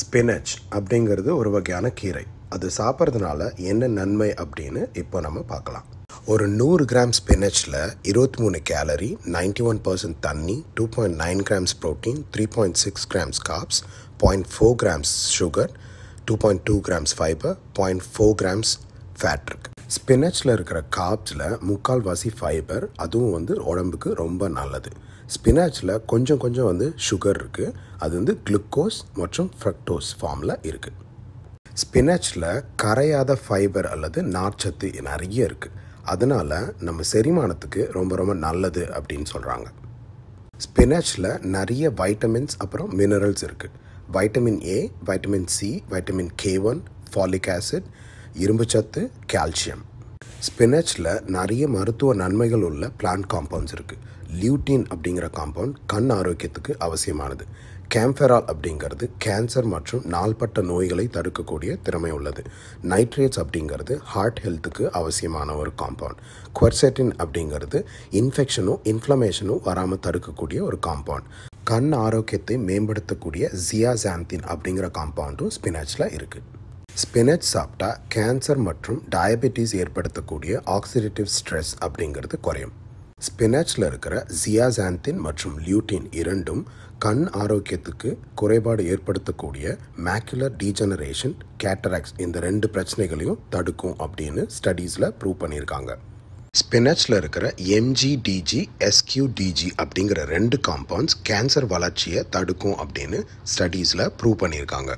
spinach அப்படிங்கிறது ஒரு வகையான கீரை அது சாப்பிட்றதுனால என்ன நன்மை அப்படின்னு இப்போ நம்ம பார்க்கலாம் ஒரு நூறு கிராம் ஸ்பினச்சில் இருபத்தி மூணு கேலரி நைன்டி ஒன் பர்சன்ட் தண்ணி two point nine grams protein three point six grams carbs point four grams sugar two point two grams fibre point four grams fat இருக்குது ஸ்பினச்சில் இருக்கிற காப்ஸில் முக்கால்வாசி ஃபைபர் அதுவும் வந்து உடம்புக்கு ரொம்ப நல்லது ஸ்பினாச்சில் கொஞ்சம் கொஞ்சம் வந்து சுகர் இருக்குது அது வந்து குளுக்கோஸ் மற்றும் ஃப்ரக்டோஸ் ஃபார்மில் இருக்குது ஸ்பினாச்சில் கரையாத ஃபைபர் அல்லது நார்ச்சத்து நிறைய இருக்குது அதனால் நம்ம செரிமானத்துக்கு ரொம்ப ரொம்ப நல்லது அப்படின்னு சொல்கிறாங்க ஸ்பினாச்சில் நிறைய வைட்டமின்ஸ் அப்புறம் மினரல்ஸ் இருக்குது vitamin A vitamin C vitamin K one folic acid இரும்புச்சத்து கால்சியம் ஸ்பினச்சில் நிறைய மருத்துவ நன்மைகள் உள்ள பிளான்ட் காம்பவுண்ட்ஸ் இருக்குது லியூட்டின் அப்படிங்கிற காம்பவுண்ட் கண் ஆரோக்கியத்துக்கு அவசியமானது கேம்ஃபெரால் அப்படிங்கிறது கேன்சர் மற்றும் நாள்பட்ட நோய்களை தடுக்கக்கூடிய திறமை உள்ளது நைட்ரேட்ஸ் அப்படிங்கிறது ஹார்ட் ஹெல்த்துக்கு அவசியமான ஒரு காம்பவுண்ட் குவர்செட்டின் அப்படிங்கிறது இன்ஃபெக்ஷனும் இன்ஃப்ளமேஷனும் வராமல் தடுக்கக்கூடிய ஒரு காம்பவுண்ட் கண் ஆரோக்கியத்தை மேம்படுத்தக்கூடிய ஜியாசாந்தின் அப்படிங்கிற காம்பவுண்டும் ஸ்பினாச்சில் இருக்குது ஸ்பினச் சாப்பிட்டா கேன்சர் மற்றும் டயபெட்டிஸ் ஏற்படுத்தக்கூடிய ஆக்சிடேட்டிவ் ஸ்ட்ரெஸ் அப்படிங்கிறது குறையும் ஸ்பினாச்சில் இருக்கிற ஜியாசாந்தின் மற்றும் லியூட்டின் இரண்டும் கண் ஆரோக்கியத்துக்கு குறைபாடு ஏற்படுத்தக்கூடிய மேக்குலர் டீஜெனரேஷன் கேட்டராக்ஸ் இந்த ரெண்டு பிரச்சனைகளையும் தடுக்கும் அப்படின்னு ஸ்டடீஸில் ப்ரூவ் பண்ணியிருக்காங்க ஸ்பினச்சில் இருக்கிற எம்ஜிடிஜி எஸ்கியூடிஜி அப்படிங்கிற ரெண்டு காம்பவுண்ட்ஸ் கேன்சர் வளர்ச்சியை தடுக்கும் அப்படின்னு ஸ்டடீஸில் ப்ரூவ் பண்ணியிருக்காங்க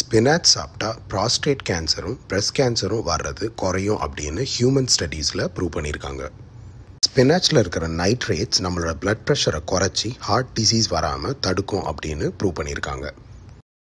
ஸ்பினாச் சாப்பிட்டா ப்ராஸ்டேட் கேன்சரும் பிரஸ்ட் கேன்சரும் வர்றது குறையும் அப்படின்னு ஹியூமன் ஸ்டடீஸில் ப்ரூவ் பண்ணியிருக்காங்க ஸ்பினாச்சில் இருக்கிற நைட்ரேட்ஸ் நம்மளோட பிளட் ப்ரெஷரை குறைச்சி ஹார்ட் டிசீஸ் வராமல் தடுக்கும் அப்படின்னு ப்ரூவ் பண்ணியிருக்காங்க